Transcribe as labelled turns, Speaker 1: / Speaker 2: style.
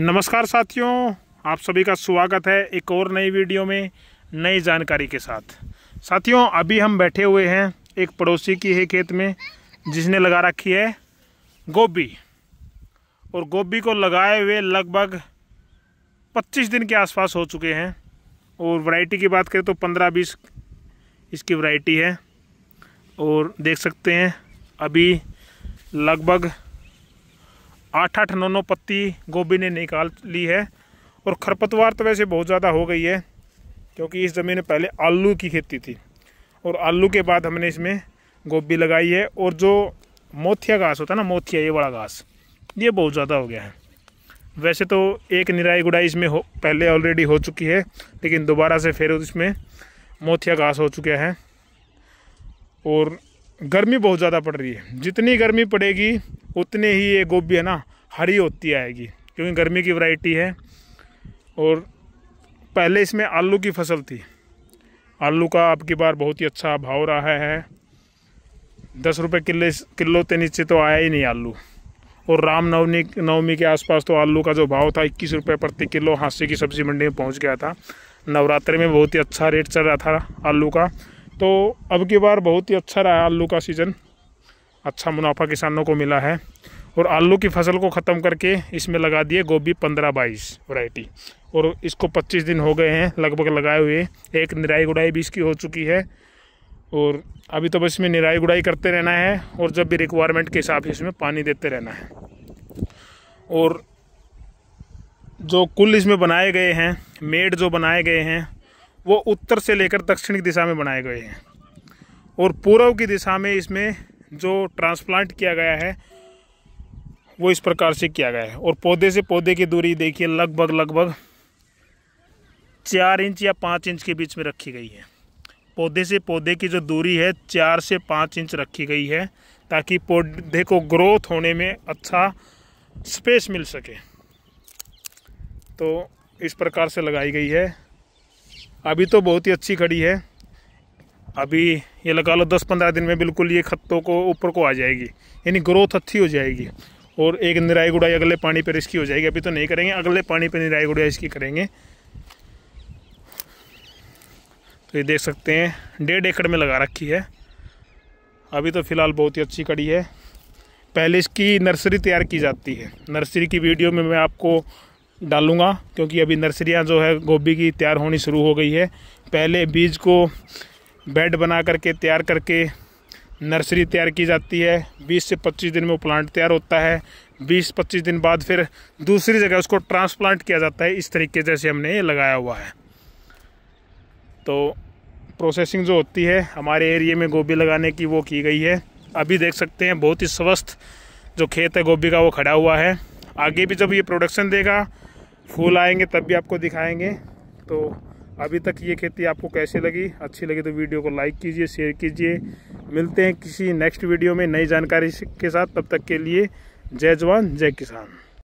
Speaker 1: नमस्कार साथियों आप सभी का स्वागत है एक और नई वीडियो में नई जानकारी के साथ साथियों अभी हम बैठे हुए हैं एक पड़ोसी की है खेत में जिसने लगा रखी है गोभी और गोभी को लगाए हुए लगभग 25 दिन के आसपास हो चुके हैं और वैरायटी की बात करें तो 15-20 इसकी वैरायटी है और देख सकते हैं अभी लगभग आठ आठ नौ नौ पत्ती गोभी ने निकाल ली है और खरपतवार तो वैसे बहुत ज़्यादा हो गई है क्योंकि इस ज़मीन में पहले आलू की खेती थी और आलू के बाद हमने इसमें गोभी लगाई है और जो मोथिया घास होता है ना मोथिया ये वाला घास ये बहुत ज़्यादा हो गया है वैसे तो एक निराई गुड़ाई इसमें हो पहले ऑलरेडी हो चुकी है लेकिन दोबारा से फिर इसमें मोथिया घास हो चुका है और गर्मी बहुत ज़्यादा पड़ रही है जितनी गर्मी पड़ेगी उतनी ही ये गोभी है ना हरी होती आएगी क्योंकि गर्मी की वैरायटी है और पहले इसमें आलू की फसल थी आलू का आपकी बार बहुत ही अच्छा भाव रहा है दस रुपये किले किलो के नीचे तो आया ही नहीं आलू और राम नवमी नवमी के आसपास तो आलू का जो भाव था इक्कीस रुपये प्रति किलो हाँसी की सब्ज़ी मंडी में पहुंच गया था नवरात्रि में बहुत ही अच्छा रेट चल रहा था आलू का तो अब की बार बहुत ही अच्छा रहा आलू का सीज़न अच्छा मुनाफा किसानों को मिला है और आलू की फसल को ख़त्म करके इसमें लगा दिए गोभी पंद्रह बाईस वैरायटी और इसको पच्चीस दिन हो गए हैं लगभग लगाए हुए एक निराई गुड़ाई भी इसकी हो चुकी है और अभी तो बस इसमें निराई गुड़ाई करते रहना है और जब भी रिक्वायरमेंट के हिसाब से इसमें पानी देते रहना है और जो कुल इसमें बनाए गए हैं मेड जो बनाए गए हैं वो उत्तर से लेकर दक्षिण की दिशा में बनाए गए हैं और पूर्व की दिशा में इसमें जो ट्रांसप्लांट किया गया है वो इस प्रकार से किया गया है और पौधे से पौधे की दूरी देखिए लगभग लगभग चार इंच या पाँच इंच के बीच में रखी गई है पौधे से पौधे की जो दूरी है चार से पाँच इंच रखी गई है ताकि पौधे को ग्रोथ होने में अच्छा स्पेस मिल सके तो इस प्रकार से लगाई गई है अभी तो बहुत ही अच्छी खड़ी है अभी ये लगा लो दस पंद्रह दिन में बिल्कुल ये खत्तों को ऊपर को आ जाएगी यानी ग्रोथ अच्छी हो जाएगी और एक निराई गुड़ाई अगले पानी पर इसकी हो जाएगी अभी तो नहीं करेंगे अगले पानी पर निराई गुड़ाई इसकी करेंगे तो ये देख सकते हैं डेढ़ एकड़ में लगा रखी है अभी तो फ़िलहाल बहुत ही अच्छी कड़ी है पहले इसकी नर्सरी तैयार की जाती है नर्सरी की वीडियो में मैं आपको डालूँगा क्योंकि अभी नर्सरियाँ जो है गोभी की तैयार होनी शुरू हो गई है पहले बीज को बेड बना करके तैयार करके नर्सरी तैयार की जाती है 20 से 25 दिन में वो प्लांट तैयार होता है 20-25 दिन बाद फिर दूसरी जगह उसको ट्रांसप्लांट किया जाता है इस तरीके जैसे हमने ये लगाया हुआ है तो प्रोसेसिंग जो होती है हमारे एरिए में गोभी लगाने की वो की गई है अभी देख सकते हैं बहुत ही स्वस्थ जो खेत है गोभी का वो खड़ा हुआ है आगे भी जब ये प्रोडक्शन देगा फूल आएंगे तब भी आपको दिखाएंगे तो अभी तक ये खेती आपको कैसे लगी अच्छी लगी तो वीडियो को लाइक कीजिए शेयर कीजिए मिलते हैं किसी नेक्स्ट वीडियो में नई जानकारी के साथ तब तक के लिए जय जवान जय किसान